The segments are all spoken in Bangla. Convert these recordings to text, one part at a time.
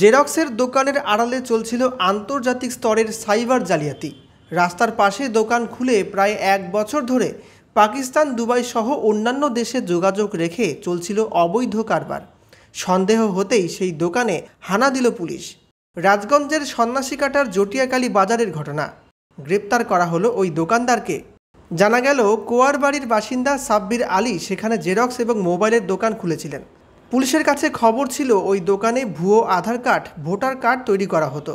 জেরক্সের দোকানের আড়ালে চলছিল আন্তর্জাতিক স্তরের সাইবার জালিয়াতি রাস্তার পাশে দোকান খুলে প্রায় এক বছর ধরে পাকিস্তান দুবাই সহ অন্যান্য দেশে যোগাযোগ রেখে চলছিল অবৈধ কারবার সন্দেহ হতেই সেই দোকানে হানা দিল পুলিশ রাজগঞ্জের সন্ন্যাসীকাটার জটিয়াকালী বাজারের ঘটনা গ্রেপ্তার করা হলো ওই দোকানদারকে জানা গেল কোয়ারবাড়ির বাসিন্দা সাব্বির আলী সেখানে জেরক্স এবং মোবাইলের দোকান খুলেছিলেন পুলিশের কাছে খবর ছিল ওই দোকানে ভুয়ো আধার কার্ড ভোটার কার্ড তৈরি করা হতো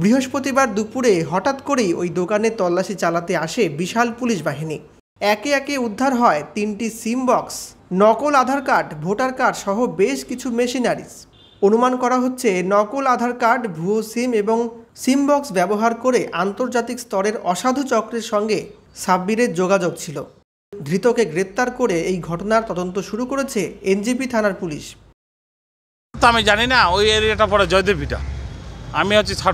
বৃহস্পতিবার দুপুরে হঠাৎ করেই ওই দোকানে তল্লাশি চালাতে আসে বিশাল পুলিশ বাহিনী একে একে উদ্ধার হয় তিনটি সিম বক্স নকল আধার কার্ড ভোটার কার্ড সহ বেশ কিছু মেশিনারিজ অনুমান করা হচ্ছে নকল আধার কার্ড ভুয়ো সিম এবং সিম বক্স ব্যবহার করে আন্তর্জাতিক স্তরের অসাধু চক্রের সঙ্গে সাব্বিরের যোগাযোগ ছিল ধৃতকে গ্রেপ্তার করে এই ঘটনার তদন্ত শুরু করেছে এনজিপি থানার পুলিশ তো আমি জানি না ওই এরিয়াটা পড়ে জয়দেবীটা আমি হচ্ছে ছাট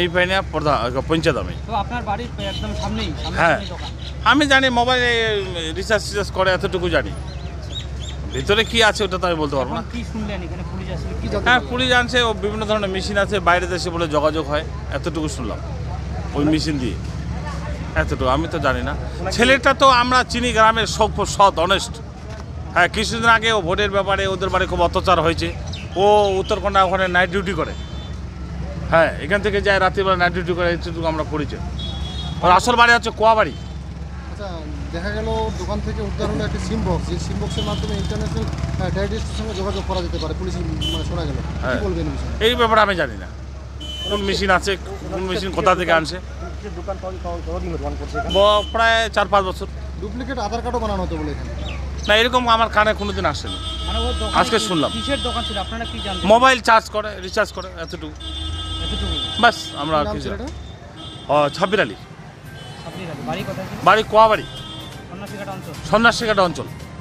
নিপাইনা প্রধান পঞ্চায়েত আমি হ্যাঁ আমি জানি মোবাইলে রিচার্জ টিচার্জ করে এতটুকু জানি ভিতরে কি আছে ওটা তো আমি বলতে পারবো না হ্যাঁ পুলিশ আনছে ও বিভিন্ন ধরনের মেশিন আছে বাইরে দেশে বলে যোগাযোগ হয় এতটুকু শুনলাম ওই মেশিন দিয়ে এতটুকু আমি তো জানি না মানে ছেলেটা তো আমরা চিনি গ্রামের সভ্য সৎ অনেস্ট হ্যাঁ কিছুদিন আগে ও ভোটের ব্যাপারে ওদের বাড়ি খুব অত্যাচার হয়েছে ও উত্তরকন্যা ওখানে নাইট ডিউটি করে হ্যাঁ এখান থেকে যায় রাত্রিবেলা নাইট ডিউটি করে এতটুকু আমরা করেছি আর আসল বাড়ি হচ্ছে কোয়া আচ্ছা দেখা গেল দোকান থেকে হলো সঙ্গে যোগাযোগ করা যেতে পারে মানে শোনা হ্যাঁ। এই ব্যাপারে আমি জানি না মেশিন আছে মেশিন কোথা থেকে আনছে প্রায় চার পাঁচ বছর ডুপ্লিকেট আধার কার্ডও হতো বলে না এরকম আমার কানে কোনোদিন আসেনি আজকে শুনলাম। মোবাইল চার্জ করে রিচার্জ করে এতটুকু এতটুকু বাস আমরা আর কিছু ছাব্বির আলী বাড়ি বাড়ি কোয়াবাড়ি অঞ্চল সন্ন্যাসীঘাটা অঞ্চল